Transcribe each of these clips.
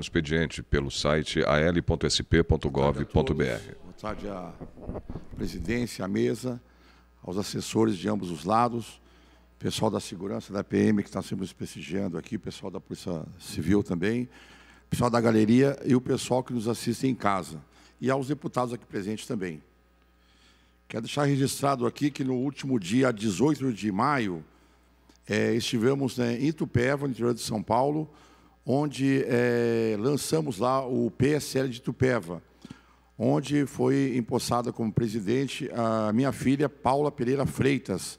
expediente pelo site al.sp.gov.br. Boa tarde à presidência, à mesa, aos assessores de ambos os lados, pessoal da segurança da PM que está sempre nos prestigiando aqui, pessoal da Polícia Civil também, pessoal da galeria e o pessoal que nos assiste em casa, e aos deputados aqui presentes também. Quero deixar registrado aqui que no último dia 18 de maio, é, estivemos né, em Itupeva, no interior de São Paulo, onde é, lançamos lá o PSL de Tupéva, onde foi empossada como presidente a minha filha Paula Pereira Freitas.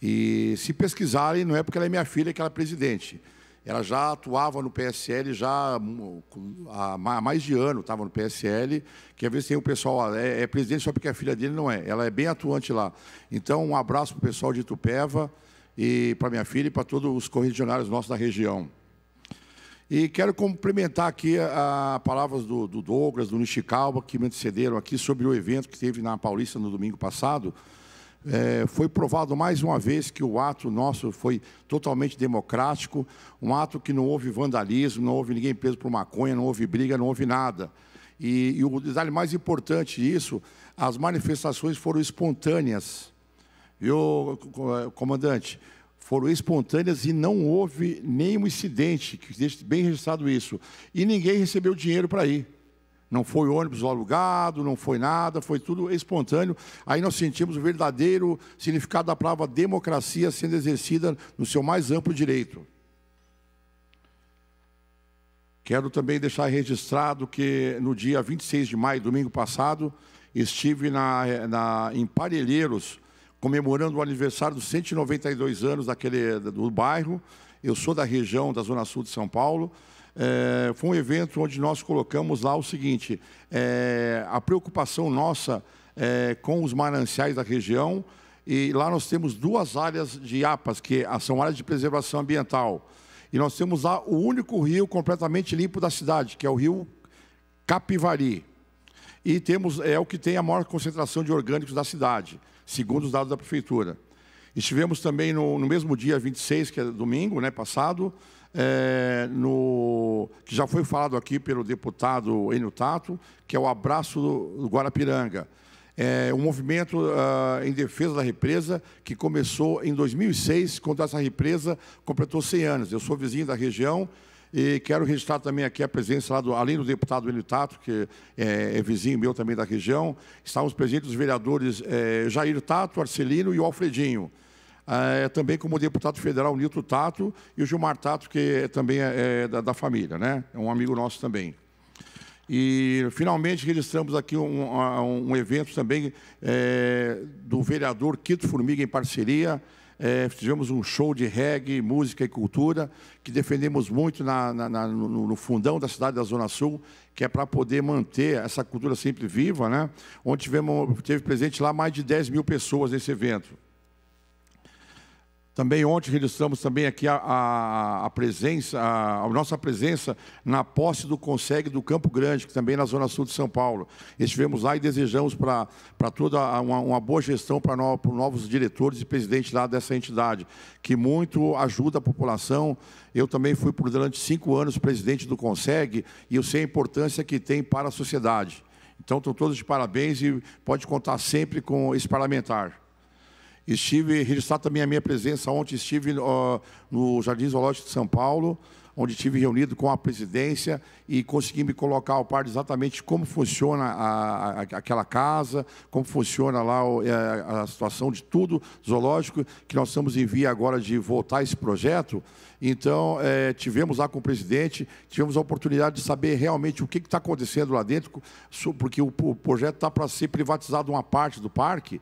E se pesquisarem, não é porque ela é minha filha que ela é presidente. Ela já atuava no PSL já hum, há mais de ano, estava no PSL, que às vezes tem o pessoal, é, é presidente só porque a filha dele não é, ela é bem atuante lá. Então, um abraço para o pessoal de Tupéva e para minha filha e para todos os correligionários nossos da região. E quero complementar aqui as palavras do, do, Douglas, do Nishikawa, que me antecederam aqui sobre o evento que teve na Paulista no domingo passado. É, foi provado mais uma vez que o ato nosso foi totalmente democrático, um ato que não houve vandalismo, não houve ninguém preso por maconha, não houve briga, não houve nada. E, e o detalhe mais importante disso, as manifestações foram espontâneas. Viu, comandante? foram espontâneas e não houve nenhum incidente, que deixe bem registrado isso. E ninguém recebeu dinheiro para ir. Não foi ônibus alugado, não foi nada, foi tudo espontâneo. Aí nós sentimos o verdadeiro significado da palavra democracia sendo exercida no seu mais amplo direito. Quero também deixar registrado que no dia 26 de maio, domingo passado, estive na, na, em Parelheiros, comemorando o aniversário dos 192 anos daquele, do bairro. Eu sou da região, da Zona Sul de São Paulo. É, foi um evento onde nós colocamos lá o seguinte: é, a preocupação nossa é, com os mananciais da região. E lá nós temos duas áreas de APAS, que é, são áreas de preservação ambiental. E nós temos lá o único rio completamente limpo da cidade, que é o rio Capivari e temos é o que tem a maior concentração de orgânicos da cidade, segundo os dados da prefeitura. Estivemos também no, no mesmo dia 26, que é domingo, né, passado, é, no, que já foi falado aqui pelo deputado Enio Tato, que é o Abraço do Guarapiranga. É um movimento uh, em defesa da represa que começou em 2006, quando essa represa completou 100 anos. Eu sou vizinho da região e quero registrar também aqui a presença, lá do, além do deputado Tato, que é, é, vizinho meu também da região, estávamos presentes os vereadores é, Jair Tato, Arcelino e o Alfredinho. Ah, é, também como deputado federal Nilton Tato e o Gilmar Tato, que é também é, da, da família, né? é um amigo nosso também. E, finalmente, registramos aqui um, ah, um evento também é, do vereador Quito Formiga, em parceria é, tivemos um show de reggae, música e cultura, que defendemos muito na, na, na, no, no, fundão da cidade da Zona Sul, que é para poder manter essa cultura sempre viva, né? onde tivemos, teve presente lá mais de 10 mil pessoas nesse evento. Também ontem registramos também aqui a, a, a presença, a, a, nossa presença na posse do Consegue do Campo Grande, que também é na Zona Sul de São Paulo. Estivemos lá e desejamos para toda uma, uma, boa gestão para no, novos diretores e presidentes lá dessa entidade, que muito ajuda a população. Eu também fui por durante cinco anos presidente do Consegue e eu sei a importância que tem para a sociedade. Então, estão todos de parabéns e pode contar sempre com esse parlamentar. Estive, registrar também a minha presença ontem, estive uh, no Jardim Zoológico de São Paulo, onde estive reunido com a presidência e consegui me colocar ao par de exatamente como funciona a, a, aquela casa, como funciona lá a, é, a, situação de tudo zoológico, que nós estamos em via agora de voltar esse projeto. Então, é, tivemos lá com o presidente, tivemos a oportunidade de saber realmente o que está acontecendo lá dentro, porque o, o projeto está para ser privatizado uma parte do parque.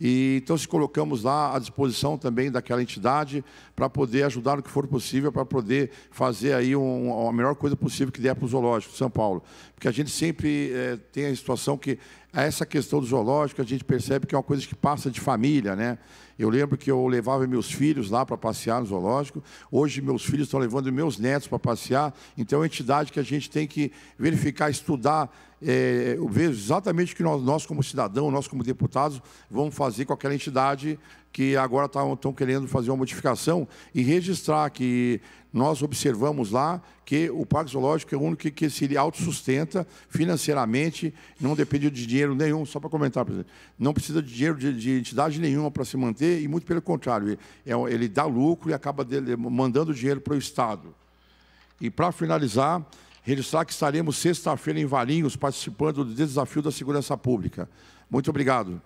E, então, se colocamos lá à disposição também daquela entidade para poder ajudar no que for possível, para poder fazer aí um, a melhor coisa possível que der para o Zoológico de São Paulo. Porque a gente sempre é, tem a situação que essa questão do zoológico, a gente percebe que é uma coisa que passa de família, né? Eu lembro que eu levava meus filhos lá para passear no zoológico. Hoje meus filhos estão levando meus netos para passear. Então é uma entidade que a gente tem que verificar, estudar, é, ver exatamente o que nós, nós como cidadão, nós como deputados, vamos fazer com aquela entidade que agora estão tá, querendo fazer uma modificação e registrar que nós observamos lá que o Parque Zoológico é o único que, que se autossustenta financeiramente, não depende de dinheiro nenhum, só para comentar, presidente, não precisa de dinheiro de, de entidade nenhuma para se manter, e muito pelo contrário, ele, é, é, ele dá lucro e acaba dele, mandando dinheiro para o Estado. E para finalizar, registrar que estaremos sexta-feira em Valinhos participando do desafio da segurança pública. Muito obrigado.